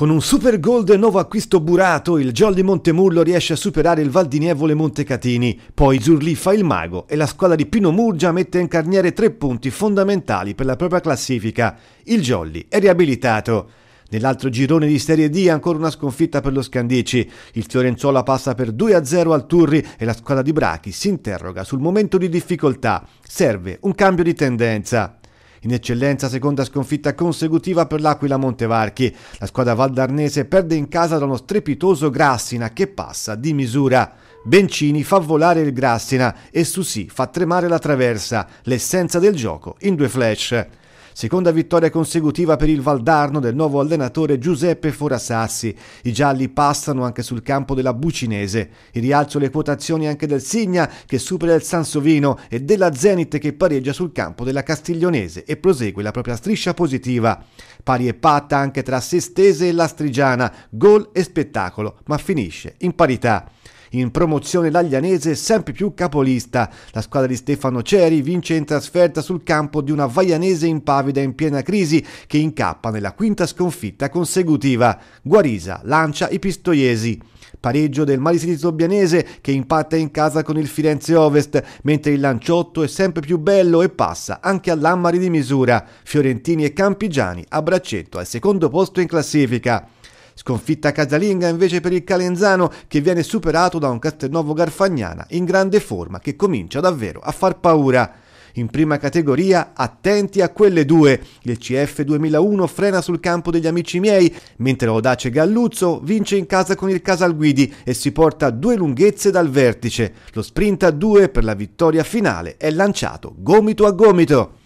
Con un super gol del nuovo acquisto burato, il Jolly Montemurlo riesce a superare il Valdinievole Montecatini. Poi Zurli fa il mago e la squadra di Pino Murgia mette in carniere tre punti fondamentali per la propria classifica. Il Jolly è riabilitato. Nell'altro girone di Serie D ancora una sconfitta per lo Scandici. Il Fiorenzuola passa per 2-0 al Turri e la squadra di Brachi si interroga sul momento di difficoltà. Serve un cambio di tendenza. In eccellenza seconda sconfitta consecutiva per l'Aquila Montevarchi. La squadra valdarnese perde in casa da uno strepitoso Grassina che passa di misura. Bencini fa volare il Grassina e Susi fa tremare la traversa, l'essenza del gioco in due flash. Seconda vittoria consecutiva per il Valdarno del nuovo allenatore Giuseppe Forasassi. I gialli passano anche sul campo della Bucinese. Il rialzo le quotazioni anche del Signa che supera il Sansovino e della Zenit che pareggia sul campo della Castiglionese e prosegue la propria striscia positiva. Pari e patta anche tra Sestese e Lastrigiana, gol e spettacolo, ma finisce in parità. In promozione l'Aglianese sempre più capolista. La squadra di Stefano Ceri vince in trasferta sul campo di una Vaianese impavida in piena crisi che incappa nella quinta sconfitta consecutiva. Guarisa lancia i pistoiesi. Pareggio del Marisi Bianese che impatta in casa con il Firenze Ovest, mentre il Lanciotto è sempre più bello e passa anche all'Ammari di misura. Fiorentini e Campigiani a braccetto al secondo posto in classifica. Sconfitta casalinga invece per il Calenzano che viene superato da un Castelnuovo Garfagnana in grande forma che comincia davvero a far paura. In prima categoria, attenti a quelle due. Il CF 2001 frena sul campo degli amici miei, mentre l'audace Galluzzo vince in casa con il Casalguidi e si porta due lunghezze dal vertice. Lo sprint a due per la vittoria finale è lanciato gomito a gomito.